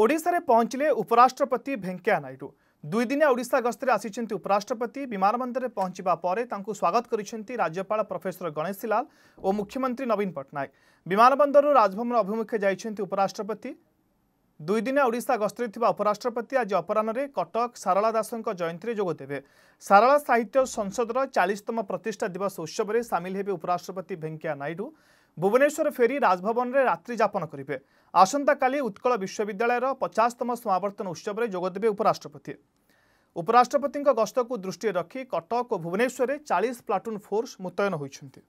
ଓଡ଼ିଶାରେ ପହଞ୍ଚିଲେ ଉପରାଷ୍ଟ୍ରପତି ଭେଙ୍କୟା ନାଇଡୁ ଦୁଇଦିନିଆ ଓଡ଼ିଶା ଗସ୍ତରେ ଆସିଛନ୍ତି ଉପରାଷ୍ଟ୍ରପତି ବିମାନ ବନ୍ଦରରେ ପହଞ୍ଚିବା ପରେ ତାଙ୍କୁ ସ୍ୱାଗତ କରିଛନ୍ତି ରାଜ୍ୟପାଳ ପ୍ରଫେସର ଗଣେଶୀ ଲାଲ ଓ ମୁଖ୍ୟମନ୍ତ୍ରୀ ନବୀନ ପଟ୍ଟନାୟକ ବିମାନ ବନ୍ଦରରୁ ରାଜଭବନ ଅଭିମୁଖେ ଯାଇଛନ୍ତି ଉପରାଷ୍ଟ୍ରପତି ଦୁଇଦିନିଆ ଓଡ଼ିଶା ଗସ୍ତରେ ଥିବା ଉପରାଷ୍ଟ୍ରପତି ଆଜି ଅପରାହ୍ନରେ କଟକ ସାରଳା ଦାସଙ୍କ ଜୟନ୍ତୀରେ ଯୋଗଦେବେ ସାରଳା ସାହିତ୍ୟ ସଂସଦର ଚାଳିଶତମ ପ୍ରତିଷ୍ଠା ଦିବସ ଉତ୍ସବରେ ସାମିଲ ହେବେ ଉପରାଷ୍ଟ୍ରପତି ଭେଙ୍କୟା ନାଇଡୁ ଭୁବନେଶ୍ୱର ଫେରି ରାଜଭବନରେ ରାତ୍ରି ଯାପନ କରିବେ ଆସନ୍ତାକାଲି ଉତ୍କଳ ବିଶ୍ୱବିଦ୍ୟାଳୟର ପଚାଶତମ ସମାବର୍ତ୍ତନ ଉତ୍ସବରେ ଯୋଗଦେବେ ଉପରାଷ୍ଟ୍ରପତି ଉପରାଷ୍ଟ୍ରପତିଙ୍କ ଗସ୍ତକୁ ଦୃଷ୍ଟିରେ ରଖି କଟକ ଓ ଭୁବନେଶ୍ୱରରେ ଚାଳିଶ ପ୍ଲାଟୁନ୍ ଫୋର୍ସ ମୁତୟନ ହୋଇଛନ୍ତି